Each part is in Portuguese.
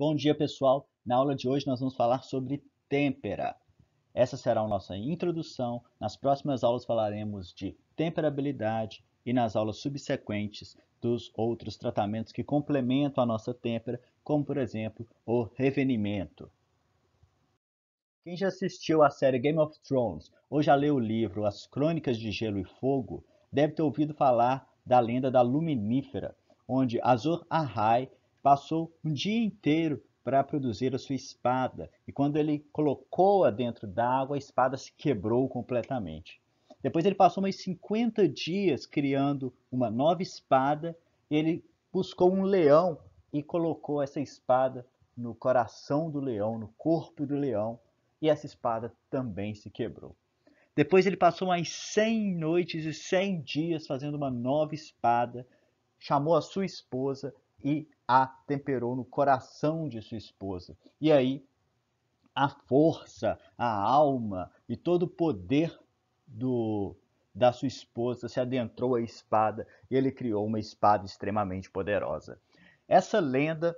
Bom dia, pessoal. Na aula de hoje nós vamos falar sobre têmpera. Essa será a nossa introdução. Nas próximas aulas falaremos de temperabilidade e nas aulas subsequentes dos outros tratamentos que complementam a nossa têmpera, como por exemplo, o revenimento. Quem já assistiu à série Game of Thrones ou já leu o livro As Crônicas de Gelo e Fogo, deve ter ouvido falar da lenda da Luminífera, onde Azor Ahai passou um dia inteiro para produzir a sua espada, e quando ele colocou-a dentro d'água, a espada se quebrou completamente. Depois ele passou mais 50 dias criando uma nova espada, ele buscou um leão e colocou essa espada no coração do leão, no corpo do leão, e essa espada também se quebrou. Depois ele passou mais 100 noites e 100 dias fazendo uma nova espada, chamou a sua esposa e a temperou no coração de sua esposa. E aí, a força, a alma e todo o poder do, da sua esposa se adentrou à espada e ele criou uma espada extremamente poderosa. Essa lenda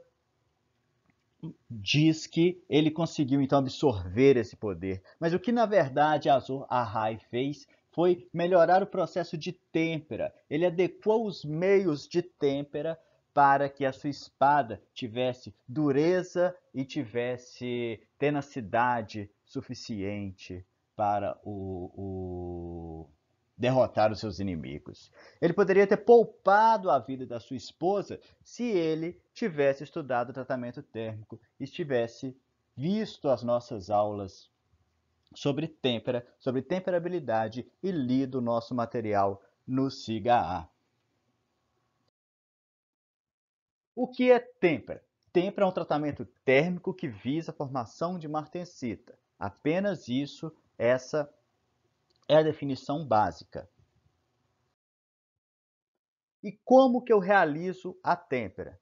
diz que ele conseguiu então absorver esse poder, mas o que na verdade Azor Ahai fez foi melhorar o processo de têmpera. Ele adequou os meios de têmpera para que a sua espada tivesse dureza e tivesse tenacidade suficiente para o, o, derrotar os seus inimigos. Ele poderia ter poupado a vida da sua esposa se ele tivesse estudado o tratamento térmico e tivesse visto as nossas aulas sobre têmpera, sobre temperabilidade e lido o nosso material no SIGA-A. O que é têmpera? Tempera é um tratamento térmico que visa a formação de martensita. Apenas isso, essa é a definição básica. E como que eu realizo a têmpera?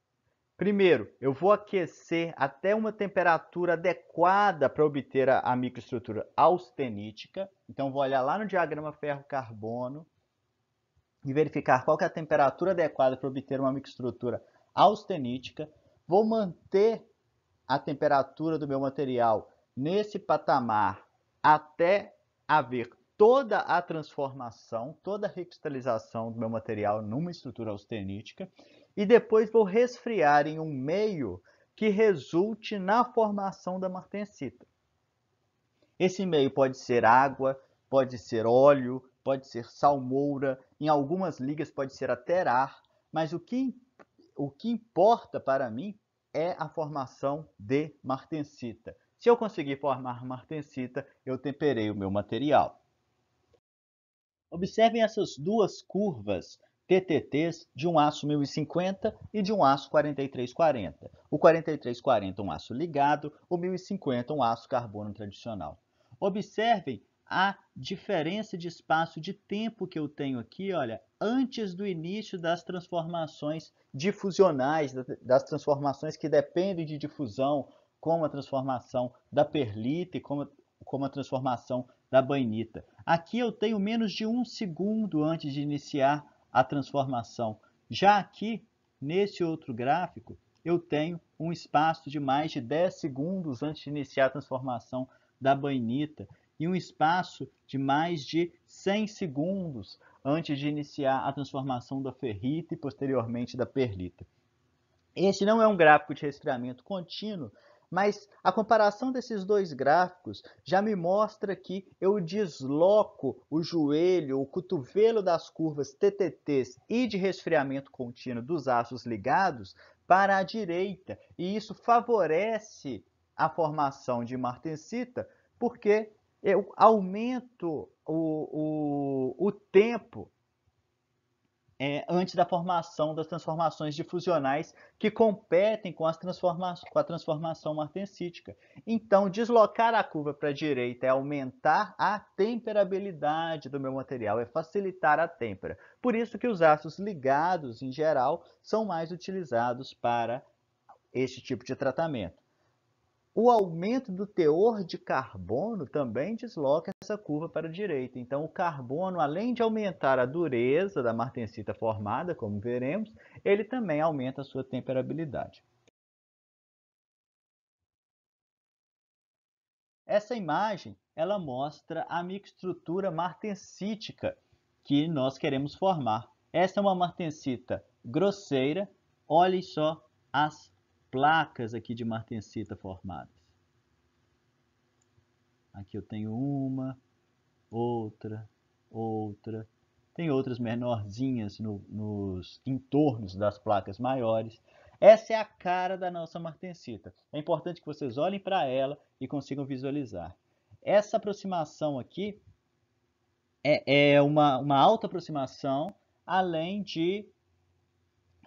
Primeiro, eu vou aquecer até uma temperatura adequada para obter a microestrutura austenítica. Então, vou olhar lá no diagrama ferro-carbono e verificar qual é a temperatura adequada para obter uma microestrutura austenítica, vou manter a temperatura do meu material nesse patamar até haver toda a transformação, toda a recristalização do meu material numa estrutura austenítica e depois vou resfriar em um meio que resulte na formação da martensita. Esse meio pode ser água, pode ser óleo, pode ser salmoura, em algumas ligas pode ser até ar, mas o que o que importa para mim é a formação de martensita. Se eu conseguir formar martensita, eu temperei o meu material. Observem essas duas curvas TTTs de um aço 1050 e de um aço 4340. O 4340 é um aço ligado, o 1050 é um aço carbono tradicional. Observem a diferença de espaço de tempo que eu tenho aqui, olha, antes do início das transformações difusionais, das transformações que dependem de difusão, como a transformação da perlita e como, como a transformação da bainita. Aqui eu tenho menos de um segundo antes de iniciar a transformação. Já aqui, nesse outro gráfico, eu tenho um espaço de mais de 10 segundos antes de iniciar a transformação da bainita em um espaço de mais de 100 segundos antes de iniciar a transformação da ferrita e posteriormente da perlita. Esse não é um gráfico de resfriamento contínuo, mas a comparação desses dois gráficos já me mostra que eu desloco o joelho, o cotovelo das curvas TTTs e de resfriamento contínuo dos aços ligados para a direita, e isso favorece a formação de martensita, porque eu aumento o, o, o tempo é, antes da formação das transformações difusionais que competem com, as transforma com a transformação martensítica. Então, deslocar a curva para a direita é aumentar a temperabilidade do meu material, é facilitar a têmpera. Por isso que os aços ligados, em geral, são mais utilizados para este tipo de tratamento o aumento do teor de carbono também desloca essa curva para a direita. Então, o carbono, além de aumentar a dureza da martensita formada, como veremos, ele também aumenta a sua temperabilidade. Essa imagem ela mostra a microestrutura martensítica que nós queremos formar. Essa é uma martensita grosseira, olhem só as placas aqui de martensita formadas. Aqui eu tenho uma, outra, outra. Tem outras menorzinhas no, nos entornos das placas maiores. Essa é a cara da nossa martensita. É importante que vocês olhem para ela e consigam visualizar. Essa aproximação aqui é, é uma, uma alta aproximação, além de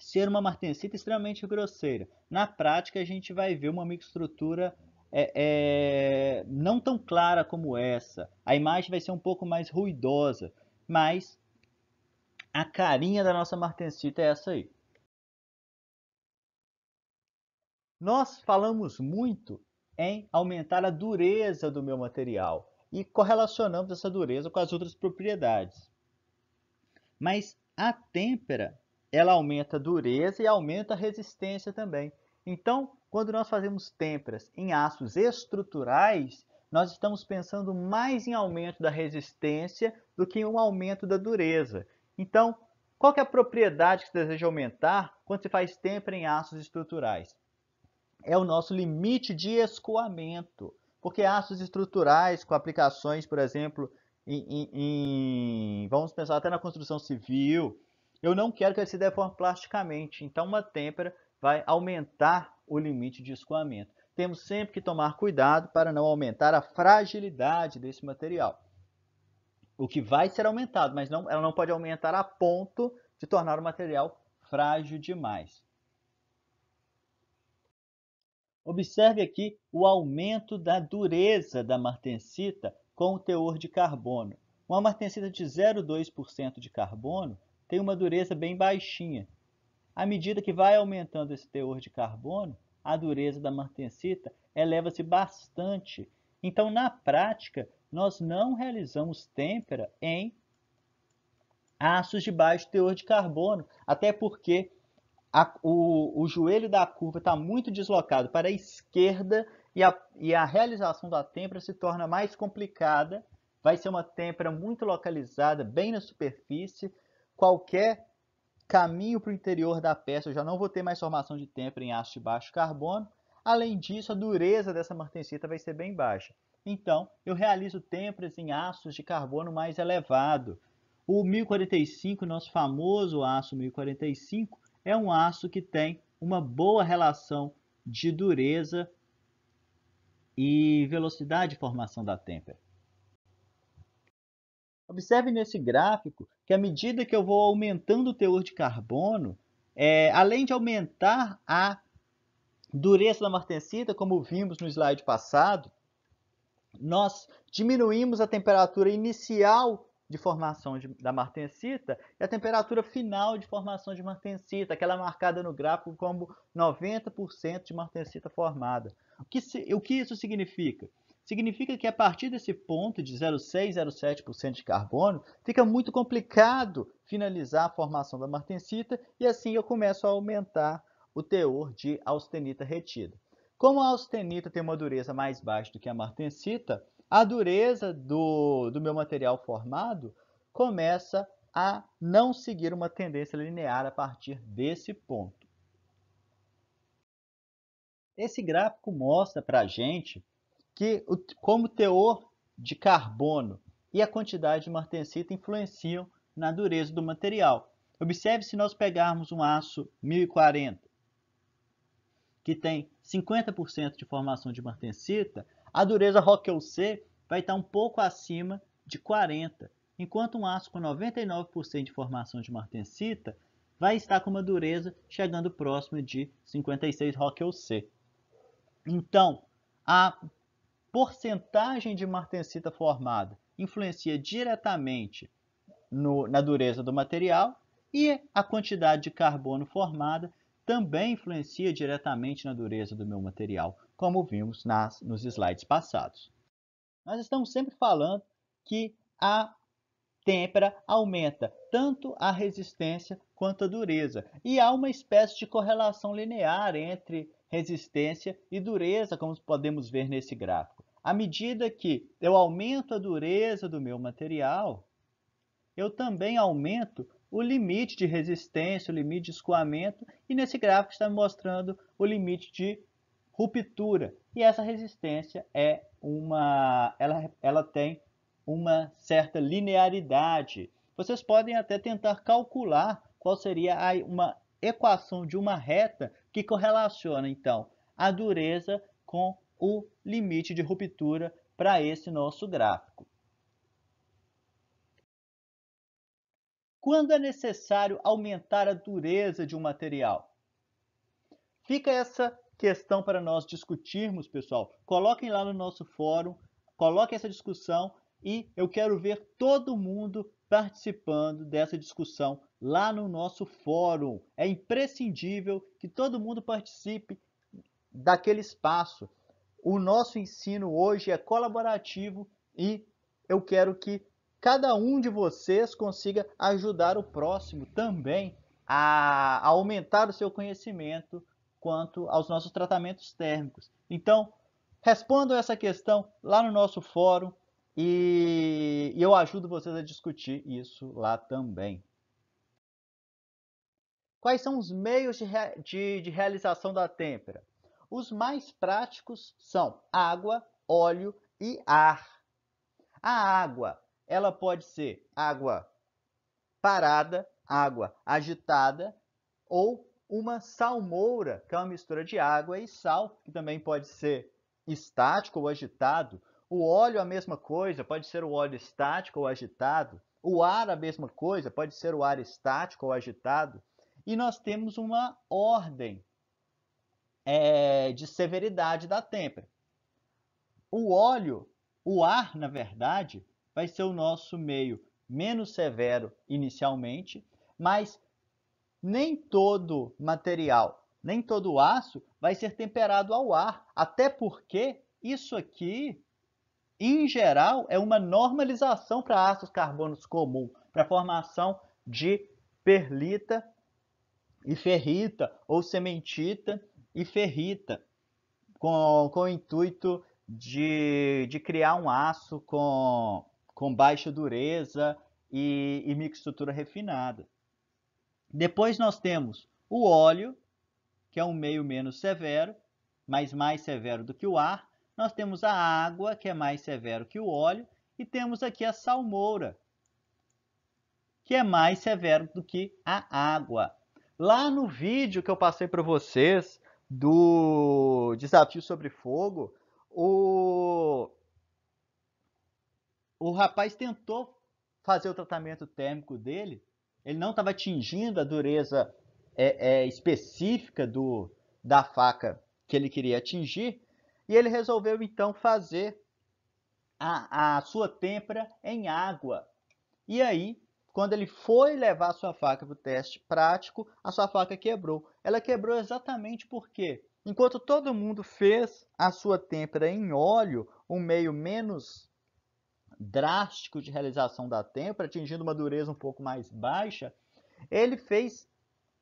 ser uma martensita extremamente grosseira. Na prática, a gente vai ver uma microestrutura é, é, não tão clara como essa. A imagem vai ser um pouco mais ruidosa, mas a carinha da nossa martensita é essa aí. Nós falamos muito em aumentar a dureza do meu material e correlacionamos essa dureza com as outras propriedades. Mas a têmpera ela aumenta a dureza e aumenta a resistência também. Então, quando nós fazemos têmperas em aços estruturais, nós estamos pensando mais em aumento da resistência do que em um aumento da dureza. Então, qual é a propriedade que você deseja aumentar quando se faz têmpera em aços estruturais? É o nosso limite de escoamento, porque aços estruturais com aplicações, por exemplo, em, em, em vamos pensar até na construção civil, eu não quero que ele se deforme plasticamente. Então, uma têmpera vai aumentar o limite de escoamento. Temos sempre que tomar cuidado para não aumentar a fragilidade desse material. O que vai ser aumentado, mas não, ela não pode aumentar a ponto de tornar o material frágil demais. Observe aqui o aumento da dureza da martensita com o teor de carbono. Uma martensita de 0,2% de carbono tem uma dureza bem baixinha. À medida que vai aumentando esse teor de carbono, a dureza da martensita eleva-se bastante. Então, na prática, nós não realizamos têmpera em aços de baixo teor de carbono, até porque a, o, o, joelho da curva está muito deslocado para a esquerda e a, e a realização da têmpera se torna mais complicada. Vai ser uma têmpera muito localizada, bem na superfície, qualquer caminho para o interior da peça, eu já não vou ter mais formação de têmpera em aço de baixo carbono. Além disso, a dureza dessa martensita vai ser bem baixa. Então, eu realizo têmperas em aços de carbono mais elevado. O 1045, nosso famoso aço 1045, é um aço que tem uma boa relação de dureza e velocidade de formação da têmpera. Observe nesse gráfico que à medida que eu vou aumentando o teor de carbono, é, além de aumentar a dureza da martensita, como vimos no slide passado, nós diminuímos a temperatura inicial de formação de, da martensita e a temperatura final de formação de martensita, aquela marcada no gráfico como 90% de martensita formada. O que, o que isso significa? significa que a partir desse ponto de 0,6, 0,7% de carbono, fica muito complicado finalizar a formação da martensita e assim eu começo a aumentar o teor de austenita retida. Como a austenita tem uma dureza mais baixa do que a martensita, a dureza do, do meu material formado começa a não seguir uma tendência linear a partir desse ponto. Esse gráfico mostra para a gente que o, como teor de carbono e a quantidade de martensita influenciam na dureza do material. Observe se nós pegarmos um aço 1040, que tem 50% de formação de martensita, a dureza Rockel C vai estar um pouco acima de 40, enquanto um aço com 99% de formação de martensita vai estar com uma dureza chegando próximo de 56 Rockel C. Então, a porcentagem de martensita formada influencia diretamente no, na dureza do material e a quantidade de carbono formada também influencia diretamente na dureza do meu material, como vimos nas, nos slides passados. Nós estamos sempre falando que a têmpera aumenta tanto a resistência quanto a dureza. E há uma espécie de correlação linear entre resistência e dureza, como podemos ver nesse gráfico. À medida que eu aumento a dureza do meu material, eu também aumento o limite de resistência, o limite de escoamento, e nesse gráfico está mostrando o limite de ruptura. E essa resistência é uma, ela, ela tem uma certa linearidade. Vocês podem até tentar calcular qual seria a, uma equação de uma reta que correlaciona então a dureza com o limite de ruptura para esse nosso gráfico. Quando é necessário aumentar a dureza de um material? Fica essa questão para nós discutirmos, pessoal. Coloquem lá no nosso fórum, coloquem essa discussão e eu quero ver todo mundo participando dessa discussão lá no nosso fórum. É imprescindível que todo mundo participe daquele espaço. O nosso ensino hoje é colaborativo e eu quero que cada um de vocês consiga ajudar o próximo também a aumentar o seu conhecimento quanto aos nossos tratamentos térmicos. Então, respondam essa questão lá no nosso fórum e eu ajudo vocês a discutir isso lá também. Quais são os meios de, de, de realização da têmpera? Os mais práticos são água, óleo e ar. A água, ela pode ser água parada, água agitada ou uma salmoura, que é uma mistura de água e sal, que também pode ser estático ou agitado. O óleo, a mesma coisa, pode ser o óleo estático ou agitado. O ar, a mesma coisa, pode ser o ar estático ou agitado. E nós temos uma ordem é, de severidade da têmpera. O óleo, o ar, na verdade, vai ser o nosso meio menos severo inicialmente, mas nem todo material, nem todo aço vai ser temperado ao ar, até porque isso aqui, em geral, é uma normalização para ácidos carbonos comum, para a formação de perlita e ferrita ou sementita e ferrita, com, com o intuito de, de criar um aço com, com baixa dureza e, e microestrutura refinada. Depois nós temos o óleo, que é um meio menos severo, mas mais severo do que o ar. Nós temos a água, que é mais severo que o óleo. E temos aqui a salmoura, que é mais severo do que a água. Lá no vídeo que eu passei para vocês, do Desafio sobre Fogo, o, o rapaz tentou fazer o tratamento térmico dele, ele não estava atingindo a dureza é, é, específica do, da faca que ele queria atingir, e ele resolveu então fazer a, a sua têmpera em água. E aí quando ele foi levar a sua faca para o teste prático, a sua faca quebrou. Ela quebrou exatamente porque, enquanto todo mundo fez a sua têmpera em óleo, um meio menos drástico de realização da têmpera, atingindo uma dureza um pouco mais baixa, ele fez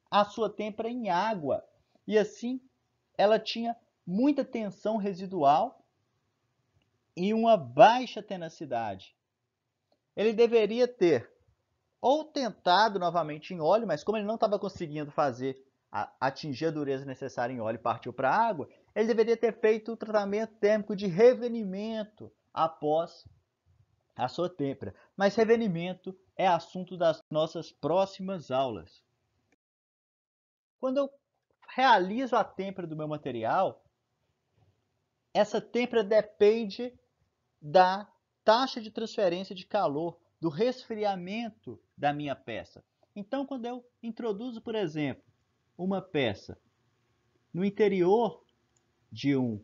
a sua têmpera em água. E assim, ela tinha muita tensão residual e uma baixa tenacidade. Ele deveria ter ou tentado novamente em óleo, mas como ele não estava conseguindo fazer a, atingir a dureza necessária em óleo e partiu para a água, ele deveria ter feito o tratamento térmico de revenimento após a sua têmpera. Mas revenimento é assunto das nossas próximas aulas. Quando eu realizo a têmpera do meu material, essa têmpera depende da taxa de transferência de calor do resfriamento da minha peça. Então, quando eu introduzo, por exemplo, uma peça no interior de um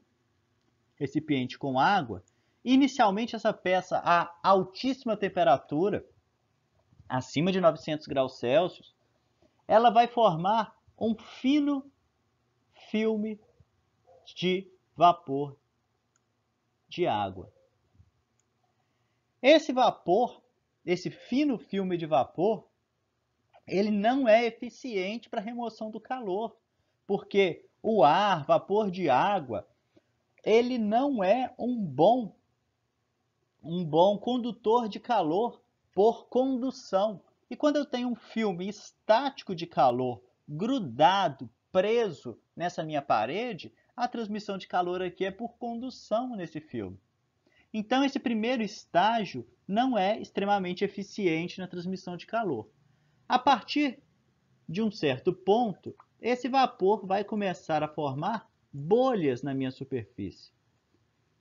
recipiente com água, inicialmente essa peça a altíssima temperatura, acima de 900 graus Celsius, ela vai formar um fino filme de vapor de água. Esse vapor esse fino filme de vapor, ele não é eficiente para remoção do calor, porque o ar, vapor de água, ele não é um bom um bom condutor de calor por condução. E quando eu tenho um filme estático de calor grudado, preso nessa minha parede, a transmissão de calor aqui é por condução nesse filme. Então, esse primeiro estágio não é extremamente eficiente na transmissão de calor. A partir de um certo ponto, esse vapor vai começar a formar bolhas na minha superfície.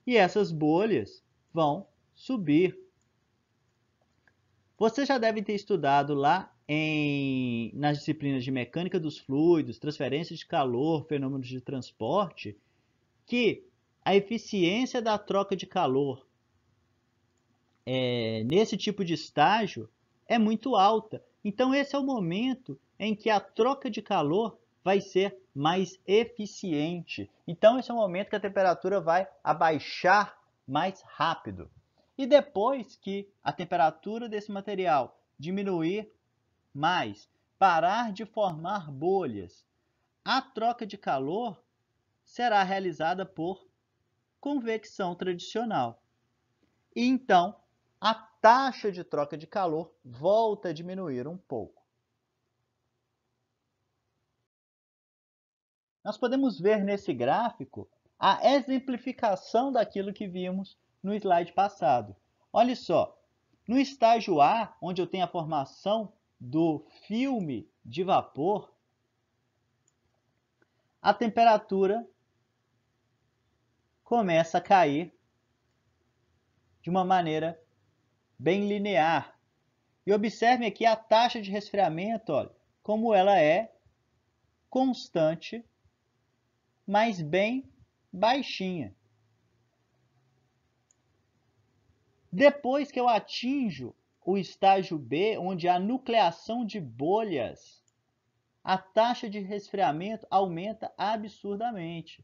E essas bolhas vão subir. Você já deve ter estudado lá em, nas disciplinas de mecânica dos fluidos, transferência de calor, fenômenos de transporte, que a eficiência da troca de calor é, nesse tipo de estágio é muito alta. Então, esse é o momento em que a troca de calor vai ser mais eficiente. Então, esse é o momento que a temperatura vai abaixar mais rápido. E depois que a temperatura desse material diminuir mais, parar de formar bolhas, a troca de calor será realizada por convecção tradicional. E então, a taxa de troca de calor volta a diminuir um pouco. Nós podemos ver nesse gráfico a exemplificação daquilo que vimos no slide passado. Olha só, no estágio A, onde eu tenho a formação do filme de vapor, a temperatura começa a cair de uma maneira bem linear. E observe aqui a taxa de resfriamento, olha, como ela é constante, mas bem baixinha. Depois que eu atinjo o estágio B, onde há nucleação de bolhas, a taxa de resfriamento aumenta absurdamente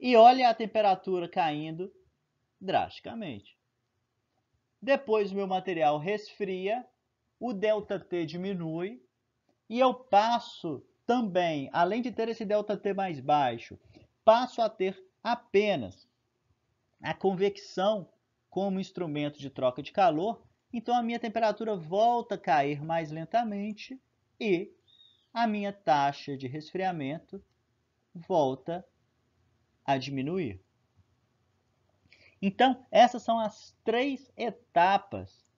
e olha a temperatura caindo drasticamente. Depois meu material resfria, o ΔT diminui e eu passo também, além de ter esse ΔT mais baixo, passo a ter apenas a convecção como instrumento de troca de calor, então a minha temperatura volta a cair mais lentamente e a minha taxa de resfriamento volta a a diminuir. Então, essas são as três etapas,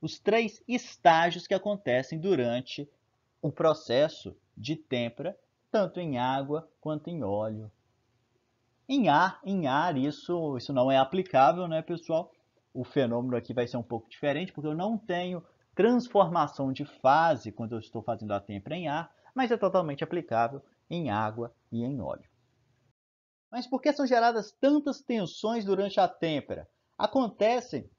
os três estágios que acontecem durante o processo de têmpera, tanto em água quanto em óleo. Em ar, em ar isso, isso não é aplicável, né, pessoal? O fenômeno aqui vai ser um pouco diferente, porque eu não tenho transformação de fase quando eu estou fazendo a têmpera em ar, mas é totalmente aplicável em água e em óleo. Mas por que são geradas tantas tensões durante a têmpera? Acontecem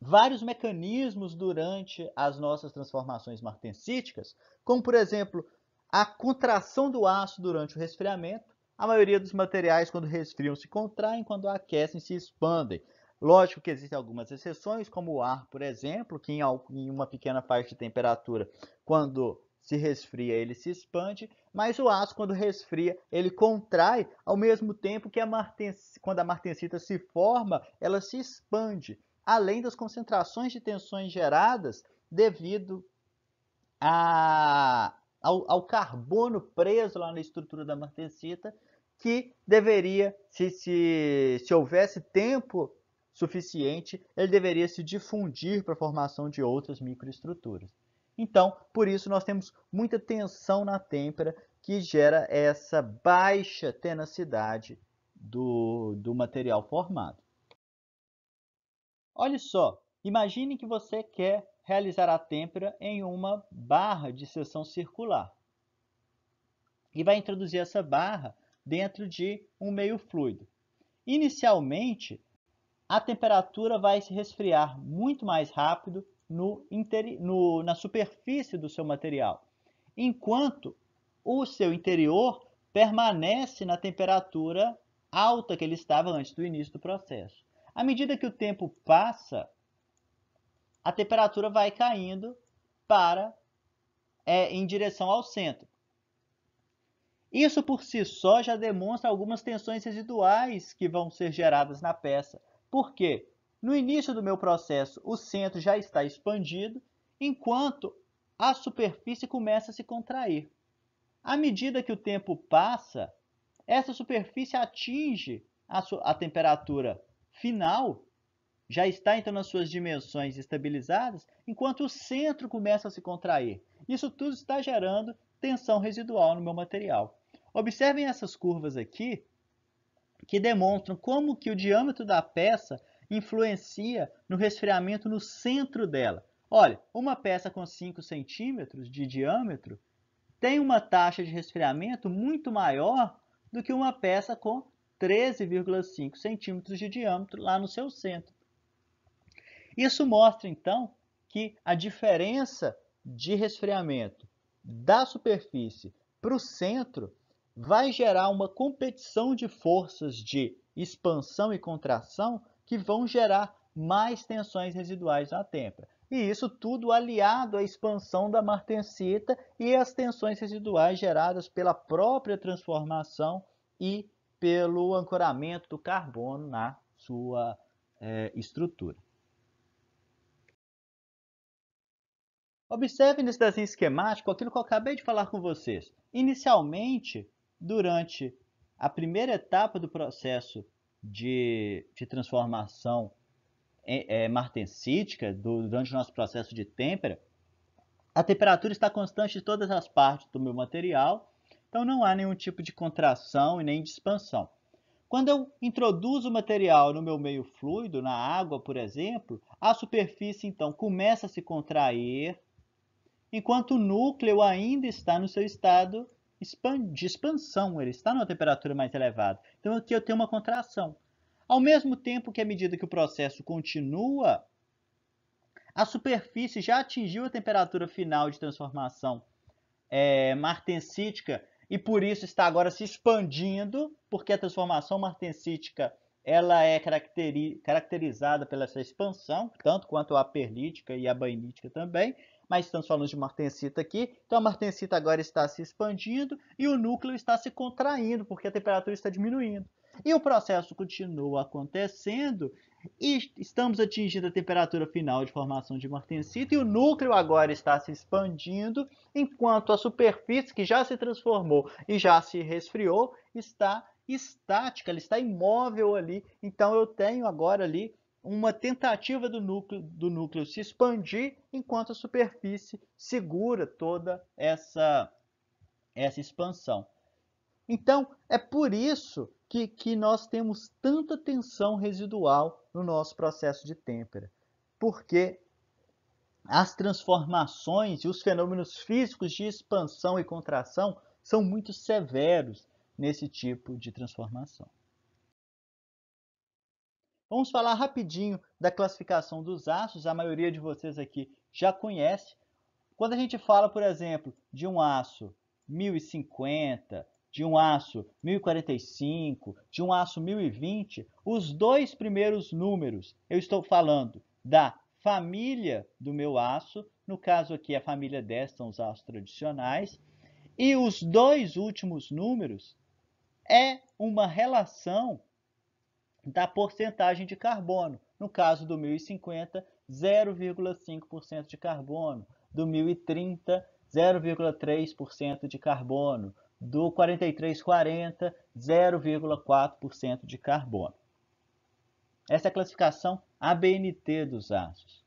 vários mecanismos durante as nossas transformações martensíticas, como, por exemplo, a contração do aço durante o resfriamento. A maioria dos materiais, quando resfriam, se contraem, quando aquecem, se expandem. Lógico que existem algumas exceções, como o ar, por exemplo, que em uma pequena faixa de temperatura, quando se resfria, ele se expande, mas o aço, quando resfria, ele contrai, ao mesmo tempo que a quando a martensita se forma, ela se expande, além das concentrações de tensões geradas devido a, ao, ao carbono preso lá na estrutura da martensita, que deveria, se, se, se houvesse tempo suficiente, ele deveria se difundir para a formação de outras microestruturas. Então, por isso, nós temos muita tensão na têmpera que gera essa baixa tenacidade do, do material formado. Olha só, imagine que você quer realizar a têmpera em uma barra de seção circular e vai introduzir essa barra dentro de um meio fluido. Inicialmente, a temperatura vai se resfriar muito mais rápido no no, na superfície do seu material, enquanto o seu interior permanece na temperatura alta que ele estava antes do início do processo. À medida que o tempo passa, a temperatura vai caindo para é, em direção ao centro. Isso por si só já demonstra algumas tensões residuais que vão ser geradas na peça. Por quê? No início do meu processo, o centro já está expandido, enquanto a superfície começa a se contrair. À medida que o tempo passa, essa superfície atinge a, sua, a temperatura final, já está então nas suas dimensões estabilizadas, enquanto o centro começa a se contrair. Isso tudo está gerando tensão residual no meu material. Observem essas curvas aqui, que demonstram como que o diâmetro da peça influencia no resfriamento no centro dela. Olha, uma peça com 5 centímetros de diâmetro tem uma taxa de resfriamento muito maior do que uma peça com 13,5 centímetros de diâmetro lá no seu centro. Isso mostra, então, que a diferença de resfriamento da superfície para o centro vai gerar uma competição de forças de expansão e contração que vão gerar mais tensões residuais na têmpera. E isso tudo aliado à expansão da martensita e às tensões residuais geradas pela própria transformação e pelo ancoramento do carbono na sua é, estrutura. Observe nesse desenho esquemático aquilo que eu acabei de falar com vocês. Inicialmente, durante a primeira etapa do processo de, de transformação é, martensítica do, durante o nosso processo de têmpera, a temperatura está constante em todas as partes do meu material, então não há nenhum tipo de contração e nem de expansão. Quando eu introduzo o material no meu meio fluido, na água, por exemplo, a superfície então começa a se contrair, enquanto o núcleo ainda está no seu estado de expansão, ele está numa temperatura mais elevada. Então aqui eu tenho uma contração. Ao mesmo tempo que à medida que o processo continua, a superfície já atingiu a temperatura final de transformação é, martensítica e por isso está agora se expandindo, porque a transformação martensítica ela é caracterizada pela essa expansão, tanto quanto a perlítica e a bainítica também, mas estamos falando de martensita aqui. Então a martensita agora está se expandindo e o núcleo está se contraindo, porque a temperatura está diminuindo. E o processo continua acontecendo e estamos atingindo a temperatura final de formação de martensita e o núcleo agora está se expandindo, enquanto a superfície que já se transformou e já se resfriou está estática, ela está imóvel ali. Então eu tenho agora ali uma tentativa do núcleo, do núcleo se expandir, enquanto a superfície segura toda essa, essa expansão. Então, é por isso que, que nós temos tanta tensão residual no nosso processo de têmpera, porque as transformações e os fenômenos físicos de expansão e contração são muito severos nesse tipo de transformação. Vamos falar rapidinho da classificação dos aços, a maioria de vocês aqui já conhece. Quando a gente fala, por exemplo, de um aço 1050, de um aço 1045, de um aço 1020, os dois primeiros números eu estou falando da família do meu aço, no caso aqui a família 10 são os aços tradicionais, e os dois últimos números é uma relação da porcentagem de carbono. No caso do 1050, 0,5% de carbono. Do 1030, 0,3% de carbono. Do 4340, 0,4% de carbono. Essa é a classificação ABNT dos aços.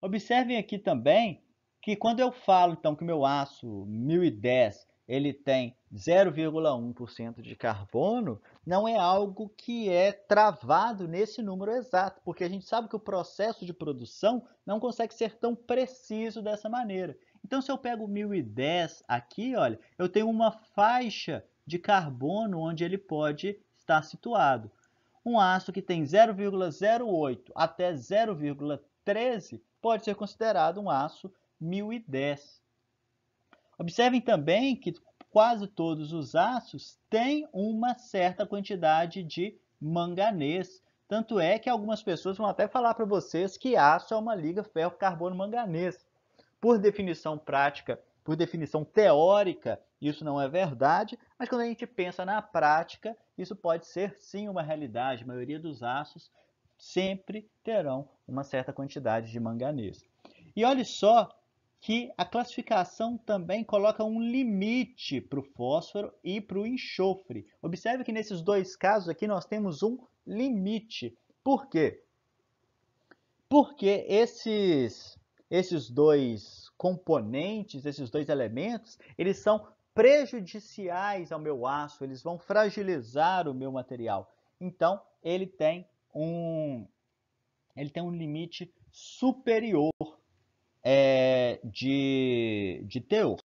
Observem aqui também que quando eu falo então que meu aço 1010 ele tem 0,1% de carbono, não é algo que é travado nesse número exato, porque a gente sabe que o processo de produção não consegue ser tão preciso dessa maneira. Então, se eu pego 1010 aqui, olha, eu tenho uma faixa de carbono onde ele pode estar situado. Um aço que tem 0,08 até 0,13 pode ser considerado um aço 1010. Observem também que quase todos os aços têm uma certa quantidade de manganês. Tanto é que algumas pessoas vão até falar para vocês que aço é uma liga ferro-carbono-manganês. Por definição prática, por definição teórica, isso não é verdade, mas quando a gente pensa na prática, isso pode ser sim uma realidade. A maioria dos aços sempre terão uma certa quantidade de manganês. E olhe só que a classificação também coloca um limite para o fósforo e para o enxofre. Observe que nesses dois casos aqui nós temos um limite. Por quê? Porque esses, esses dois componentes, esses dois elementos, eles são prejudiciais ao meu aço, eles vão fragilizar o meu material. Então, ele tem um, ele tem um limite superior é, de, de teor.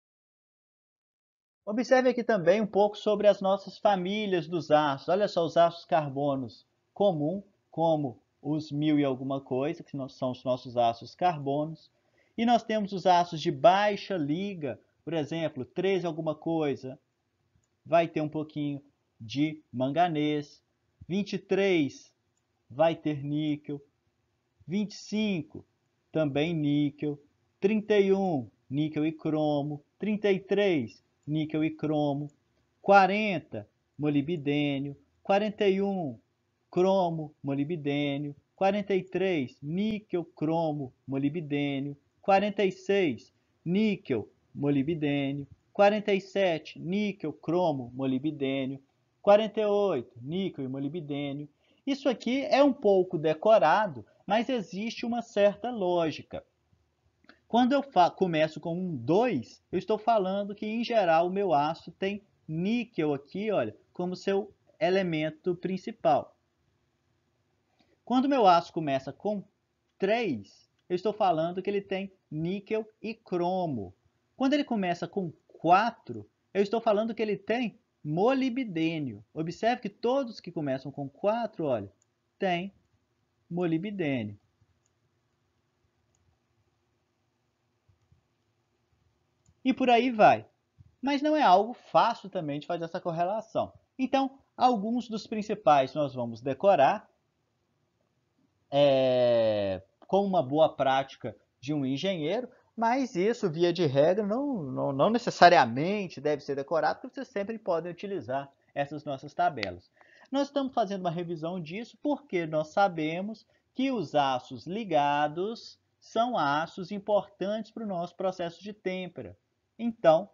Observe aqui também um pouco sobre as nossas famílias dos aços. Olha só, os aços carbonos comum, como os mil e alguma coisa, que são os nossos aços carbonos. E nós temos os aços de baixa liga, por exemplo, 3 alguma coisa, vai ter um pouquinho de manganês. 23 vai ter níquel. 25 também níquel. 31, níquel e cromo. 33, níquel e cromo. 40, molibdênio. 41, cromo, molibdênio. 43, níquel, cromo, molibdênio. 46, níquel, molibdênio. 47, níquel, cromo, molibdênio. 48, níquel e molibdênio. Isso aqui é um pouco decorado, mas existe uma certa lógica. Quando eu começo com um 2, eu estou falando que, em geral, o meu aço tem níquel aqui, olha, como seu elemento principal. Quando o meu aço começa com 3, eu estou falando que ele tem níquel e cromo. Quando ele começa com 4, eu estou falando que ele tem molibdênio. Observe que todos que começam com 4, olha, têm molibdênio. e por aí vai. Mas não é algo fácil também de fazer essa correlação. Então, alguns dos principais nós vamos decorar é, como uma boa prática de um engenheiro, mas isso, via de regra, não, não, não necessariamente deve ser decorado, porque vocês sempre podem utilizar essas nossas tabelas. Nós estamos fazendo uma revisão disso porque nós sabemos que os aços ligados são aços importantes para o nosso processo de têmpera. Então,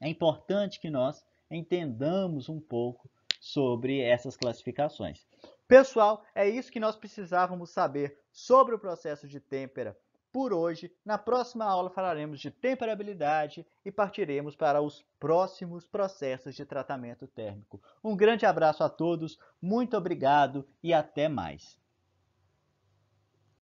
é importante que nós entendamos um pouco sobre essas classificações. Pessoal, é isso que nós precisávamos saber sobre o processo de têmpera por hoje. Na próxima aula falaremos de temperabilidade e partiremos para os próximos processos de tratamento térmico. Um grande abraço a todos, muito obrigado e até mais.